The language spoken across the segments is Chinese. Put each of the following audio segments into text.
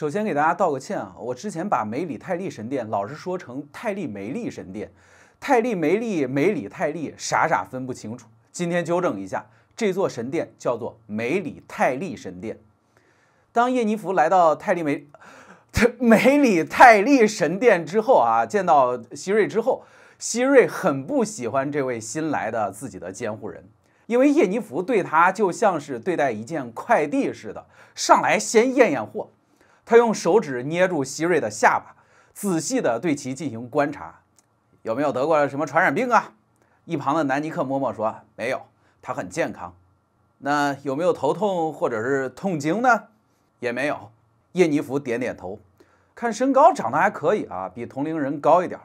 首先给大家道个歉啊！我之前把梅里泰利神殿老是说成泰利梅利神殿，泰利梅利梅里泰利，傻傻分不清楚。今天纠正一下，这座神殿叫做梅里泰利神殿。当叶尼弗来到泰利梅，梅里泰利神殿之后啊，见到希瑞之后，希瑞很不喜欢这位新来的自己的监护人，因为叶尼弗对他就像是对待一件快递似的，上来先验验货。他用手指捏住希瑞的下巴，仔细地对其进行观察，有没有得过什么传染病啊？一旁的南尼克摸摸说：“没有，他很健康。”那有没有头痛或者是痛经呢？也没有。叶尼弗点点头，看身高长得还可以啊，比同龄人高一点。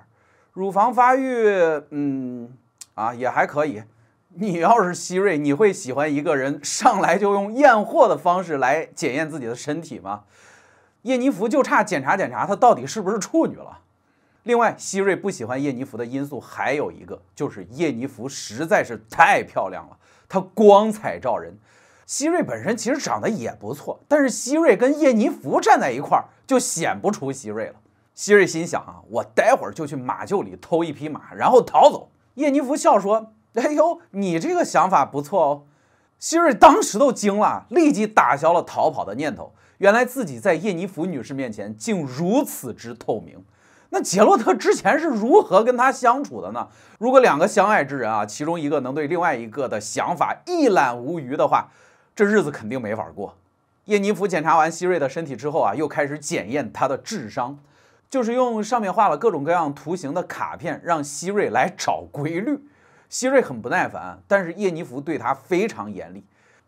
乳房发育，嗯，啊，也还可以。你要是希瑞，你会喜欢一个人上来就用验货的方式来检验自己的身体吗？叶尼弗就差检查检查她到底是不是处女了。另外，希瑞不喜欢叶尼弗的因素还有一个，就是叶尼弗实在是太漂亮了，她光彩照人。希瑞本身其实长得也不错，但是希瑞跟叶尼弗站在一块儿就显不出希瑞了。希瑞心想啊，我待会儿就去马厩里偷一匹马，然后逃走。叶尼弗笑说：“哎呦，你这个想法不错哦。”希瑞当时都惊了，立即打消了逃跑的念头。原来自己在叶尼弗女士面前竟如此之透明，那杰洛特之前是如何跟她相处的呢？如果两个相爱之人啊，其中一个能对另外一个的想法一览无余的话，这日子肯定没法过。叶尼弗检查完希瑞的身体之后啊，又开始检验他的智商，就是用上面画了各种各样图形的卡片让希瑞来找规律。希瑞很不耐烦，但是叶尼弗对他非常严厉。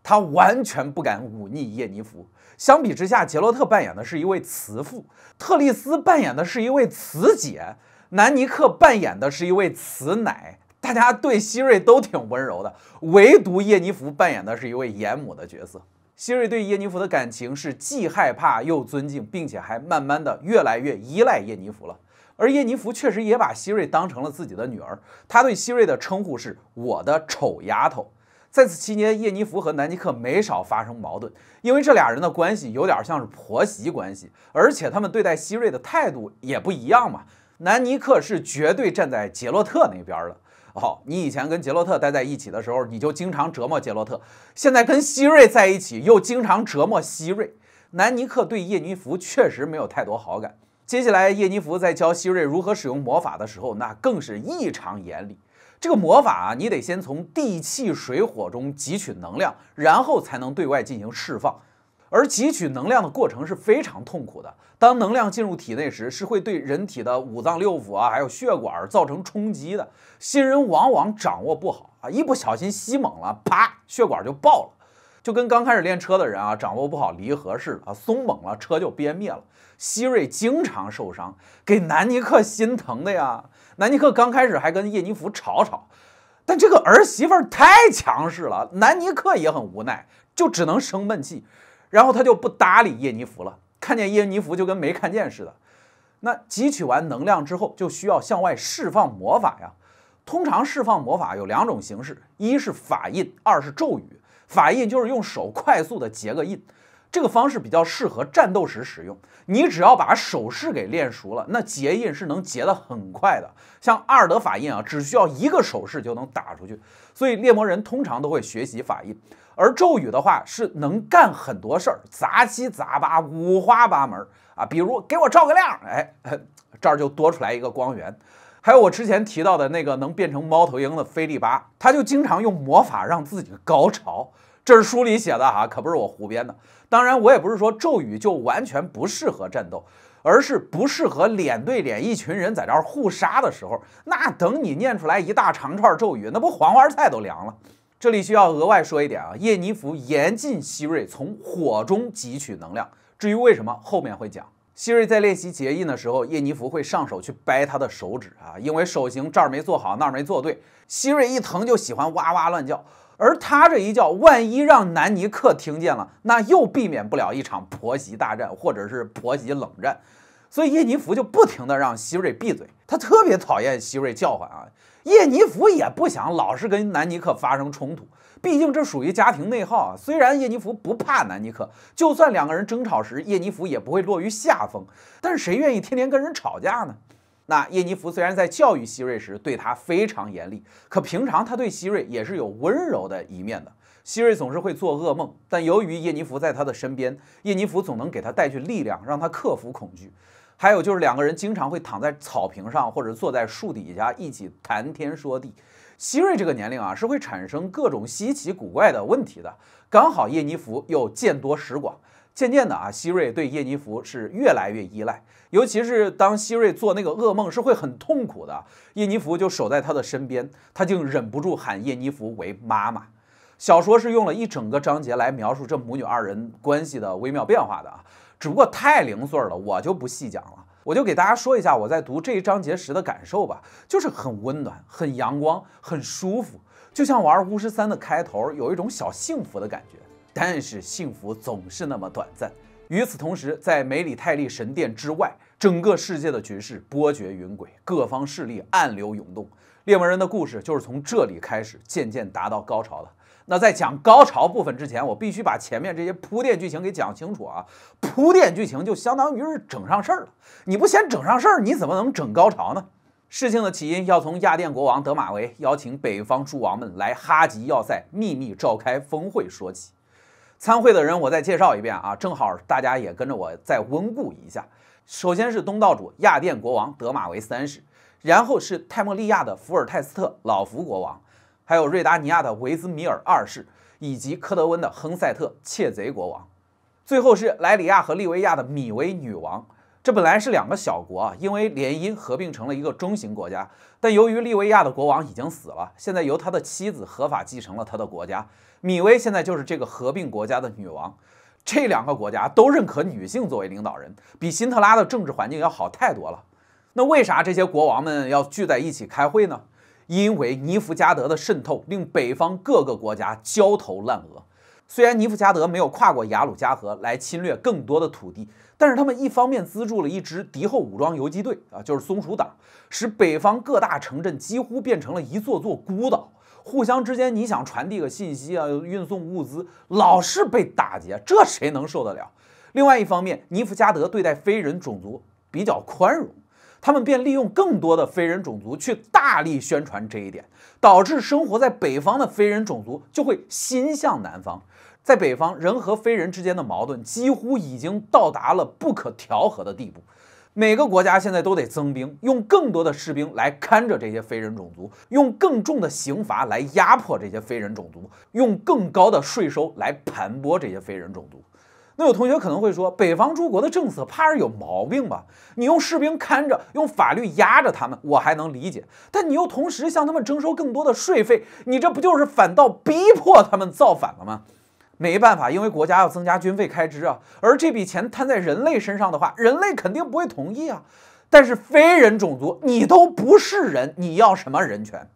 他完全不敢忤逆叶尼弗。相比之下，杰洛特扮演的是一位慈父，特丽斯扮演的是一位慈姐，南尼克扮演的是一位慈奶。大家对希瑞都挺温柔的，唯独叶尼弗扮演的是一位严母的角色。希瑞对叶尼弗的感情是既害怕又尊敬，并且还慢慢的越来越依赖叶尼弗了。而叶尼弗确实也把希瑞当成了自己的女儿，他对希瑞的称呼是“我的丑丫头”。在此期间，叶尼弗和南尼克没少发生矛盾，因为这俩人的关系有点像是婆媳关系，而且他们对待希瑞的态度也不一样嘛。南尼克是绝对站在杰洛特那边的。哦，你以前跟杰洛特待在一起的时候，你就经常折磨杰洛特，现在跟希瑞在一起又经常折磨希瑞。南尼克对叶尼弗确实没有太多好感。接下来，叶尼弗在教希瑞如何使用魔法的时候，那更是异常严厉。这个魔法啊，你得先从地气水火中汲取能量，然后才能对外进行释放。而汲取能量的过程是非常痛苦的。当能量进入体内时，是会对人体的五脏六腑啊，还有血管造成冲击的。新人往往掌握不好啊，一不小心吸猛了，啪，血管就爆了。就跟刚开始练车的人啊，掌握不好离合似的，松猛了车就憋灭了。希瑞经常受伤，给南尼克心疼的呀。南尼克刚开始还跟叶尼弗吵吵，但这个儿媳妇太强势了，南尼克也很无奈，就只能生闷气。然后他就不搭理叶尼弗了，看见叶尼弗就跟没看见似的。那汲取完能量之后，就需要向外释放魔法呀。通常释放魔法有两种形式，一是法印，二是咒语。法印就是用手快速的结个印，这个方式比较适合战斗时使用。你只要把手势给练熟了，那结印是能结的很快的。像阿尔德法印啊，只需要一个手势就能打出去。所以猎魔人通常都会学习法印。而咒语的话是能干很多事儿，杂七杂八，五花八门啊。比如给我照个亮，哎，这儿就多出来一个光源。还有我之前提到的那个能变成猫头鹰的菲利巴，他就经常用魔法让自己高潮。这是书里写的哈，可不是我胡编的。当然，我也不是说咒语就完全不适合战斗，而是不适合脸对脸，一群人在这儿互杀的时候。那等你念出来一大长串咒语，那不黄花菜都凉了。这里需要额外说一点啊，叶尼弗严禁希瑞从火中汲取能量。至于为什么，后面会讲。希瑞在练习结印的时候，叶尼弗会上手去掰他的手指啊，因为手型这儿没做好，那儿没做对。希瑞一疼就喜欢哇哇乱叫，而他这一叫，万一让南尼克听见了，那又避免不了一场婆媳大战，或者是婆媳冷战。所以叶尼弗就不停地让希瑞闭嘴，他特别讨厌希瑞叫唤啊。叶尼弗也不想老是跟南尼克发生冲突。毕竟这属于家庭内耗啊。虽然叶尼弗不怕南尼克，就算两个人争吵时，叶尼弗也不会落于下风。但是谁愿意天天跟人吵架呢？那叶尼弗虽然在教育希瑞时对他非常严厉，可平常他对希瑞也是有温柔的一面的。希瑞总是会做噩梦，但由于叶尼弗在他的身边，叶尼弗总能给他带去力量，让他克服恐惧。还有就是两个人经常会躺在草坪上，或者坐在树底下一起谈天说地。希瑞这个年龄啊，是会产生各种稀奇古怪的问题的。刚好叶尼弗又见多识广，渐渐的啊，希瑞对叶尼弗是越来越依赖。尤其是当希瑞做那个噩梦，是会很痛苦的。叶尼弗就守在他的身边，他竟忍不住喊叶尼弗为妈妈。小说是用了一整个章节来描述这母女二人关系的微妙变化的啊，只不过太零碎了，我就不细讲了。我就给大家说一下我在读这一章节时的感受吧，就是很温暖、很阳光、很舒服，就像玩巫师三的开头，有一种小幸福的感觉。但是幸福总是那么短暂。与此同时，在梅里泰利神殿之外，整个世界的局势波谲云诡，各方势力暗流涌动。猎魔人的故事就是从这里开始，渐渐达到高潮的。那在讲高潮部分之前，我必须把前面这些铺垫剧情给讲清楚啊！铺垫剧情就相当于是整上事儿了，你不先整上事儿，你怎么能整高潮呢？事情的起因要从亚甸国王德马维邀请北方诸王们来哈吉要塞秘密召开峰会说起。参会的人我再介绍一遍啊，正好大家也跟着我再温故一下。首先是东道主亚甸国王德马维三世，然后是泰莫利亚的福尔泰斯特老福国王。还有瑞达尼亚的维兹米尔二世，以及科德温的亨塞特窃贼国王，最后是莱里亚和利维亚的米维女王。这本来是两个小国，啊，因为联姻合并成了一个中型国家。但由于利维亚的国王已经死了，现在由他的妻子合法继承了他的国家。米维现在就是这个合并国家的女王。这两个国家都认可女性作为领导人，比辛特拉的政治环境要好太多了。那为啥这些国王们要聚在一起开会呢？因为尼夫加德的渗透令北方各个国家焦头烂额。虽然尼夫加德没有跨过雅鲁加河来侵略更多的土地，但是他们一方面资助了一支敌后武装游击队啊，就是松鼠党，使北方各大城镇几乎变成了一座座孤岛，互相之间你想传递个信息啊，运送物资，老是被打劫，这谁能受得了？另外一方面，尼夫加德对待非人种族比较宽容。他们便利用更多的非人种族去大力宣传这一点，导致生活在北方的非人种族就会心向南方。在北方，人和非人之间的矛盾几乎已经到达了不可调和的地步。每个国家现在都得增兵，用更多的士兵来看着这些非人种族，用更重的刑罚来压迫这些非人种族，用更高的税收来盘剥这些非人种族。那有同学可能会说，北方诸国的政策怕是有毛病吧？你用士兵看着，用法律压着他们，我还能理解。但你又同时向他们征收更多的税费，你这不就是反倒逼迫他们造反了吗？没办法，因为国家要增加军费开支啊。而这笔钱摊在人类身上的话，人类肯定不会同意啊。但是非人种族，你都不是人，你要什么人权？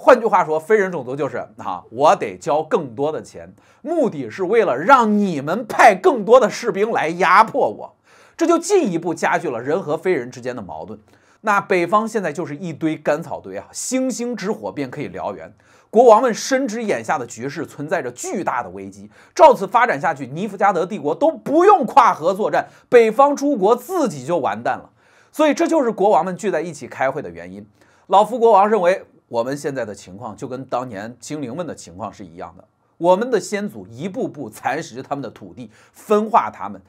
换句话说，非人种族就是啊，我得交更多的钱，目的是为了让你们派更多的士兵来压迫我，这就进一步加剧了人和非人之间的矛盾。那北方现在就是一堆干草堆啊，星星之火便可以燎原。国王们深知眼下的局势存在着巨大的危机，照此发展下去，尼夫加德帝国都不用跨河作战，北方诸国自己就完蛋了。所以这就是国王们聚在一起开会的原因。老夫国王认为。我们现在的情况就跟当年精灵们的情况是一样的。我们的先祖一步步蚕食他们的土地，分化他们，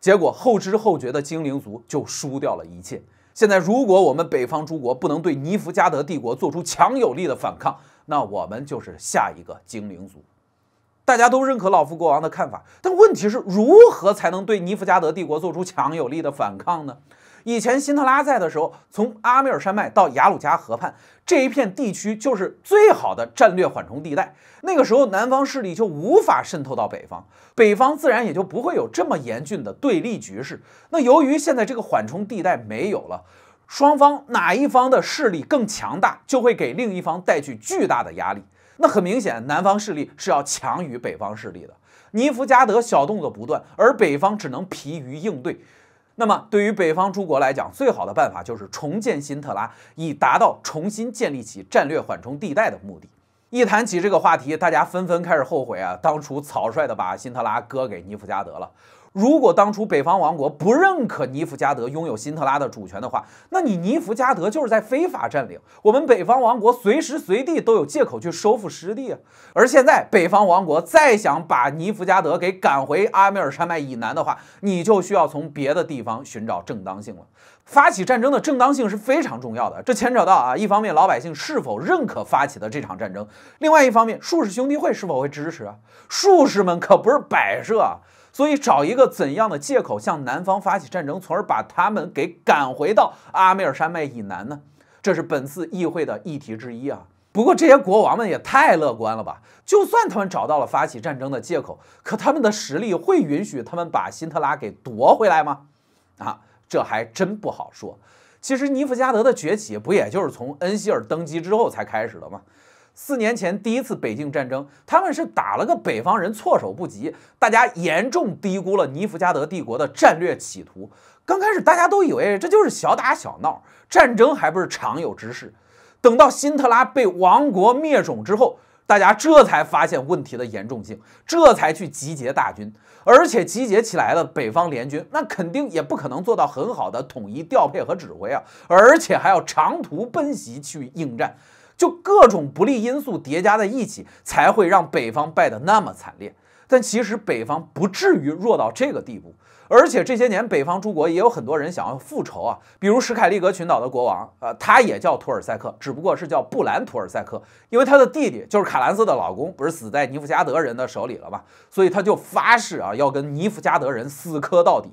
结果后知后觉的精灵族就输掉了一切。现在，如果我们北方诸国不能对尼弗加德帝国做出强有力的反抗，那我们就是下一个精灵族。大家都认可老夫国王的看法，但问题是如何才能对尼弗加德帝国做出强有力的反抗呢？以前辛特拉在的时候，从阿米尔山脉到雅鲁加河畔。这一片地区就是最好的战略缓冲地带。那个时候，南方势力就无法渗透到北方，北方自然也就不会有这么严峻的对立局势。那由于现在这个缓冲地带没有了，双方哪一方的势力更强大，就会给另一方带去巨大的压力。那很明显，南方势力是要强于北方势力的。尼弗加德小动作不断，而北方只能疲于应对。那么，对于北方诸国来讲，最好的办法就是重建新特拉，以达到重新建立起战略缓冲地带的目的。一谈起这个话题，大家纷纷开始后悔啊，当初草率的把新特拉割给尼夫加德了。如果当初北方王国不认可尼弗加德拥有辛特拉的主权的话，那你尼弗加德就是在非法占领。我们北方王国随时随地都有借口去收复失地啊。而现在北方王国再想把尼弗加德给赶回阿米尔山脉以南的话，你就需要从别的地方寻找正当性了。发起战争的正当性是非常重要的，这牵扯到啊，一方面老百姓是否认可发起的这场战争，另外一方面术士兄弟会是否会支持啊？术士们可不是摆设啊。所以，找一个怎样的借口向南方发起战争，从而把他们给赶回到阿米尔山脉以南呢？这是本次议会的议题之一啊。不过，这些国王们也太乐观了吧！就算他们找到了发起战争的借口，可他们的实力会允许他们把辛特拉给夺回来吗？啊，这还真不好说。其实，尼弗加德的崛起不也就是从恩希尔登基之后才开始的吗？四年前第一次北境战争，他们是打了个北方人措手不及，大家严重低估了尼弗加德帝国的战略企图。刚开始大家都以为这就是小打小闹，战争还不是常有之事。等到辛特拉被亡国灭种之后，大家这才发现问题的严重性，这才去集结大军。而且集结起来的北方联军，那肯定也不可能做到很好的统一调配和指挥啊，而且还要长途奔袭去应战。就各种不利因素叠加在一起，才会让北方败得那么惨烈。但其实北方不至于弱到这个地步，而且这些年北方诸国也有很多人想要复仇啊，比如史凯利格群岛的国王，呃，他也叫图尔塞克，只不过是叫布兰图尔塞克，因为他的弟弟就是卡兰瑟的老公，不是死在尼夫加德人的手里了吗？所以他就发誓啊，要跟尼夫加德人死磕到底。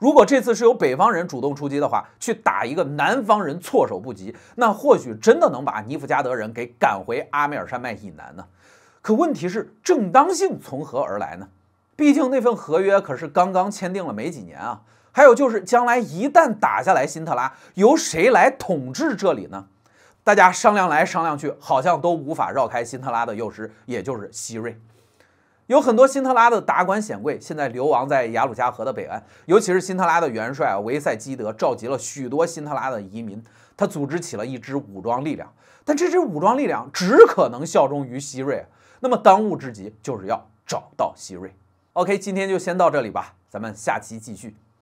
如果这次是由北方人主动出击的话，去打一个南方人措手不及，那或许真的能把尼夫加德人给赶回阿梅尔山脉以南呢。可问题是，正当性从何而来呢？毕竟那份合约可是刚刚签订了没几年啊。还有就是，将来一旦打下来辛特拉，由谁来统治这里呢？大家商量来商量去，好像都无法绕开辛特拉的幼师，也就是希瑞。有很多辛特拉的达官显贵现在流亡在雅鲁加河的北岸，尤其是辛特拉的元帅啊维塞基德召集了许多辛特拉的移民，他组织起了一支武装力量，但这支武装力量只可能效忠于希瑞。那么当务之急就是要找到希瑞。OK，今天就先到这里吧，咱们下期继续。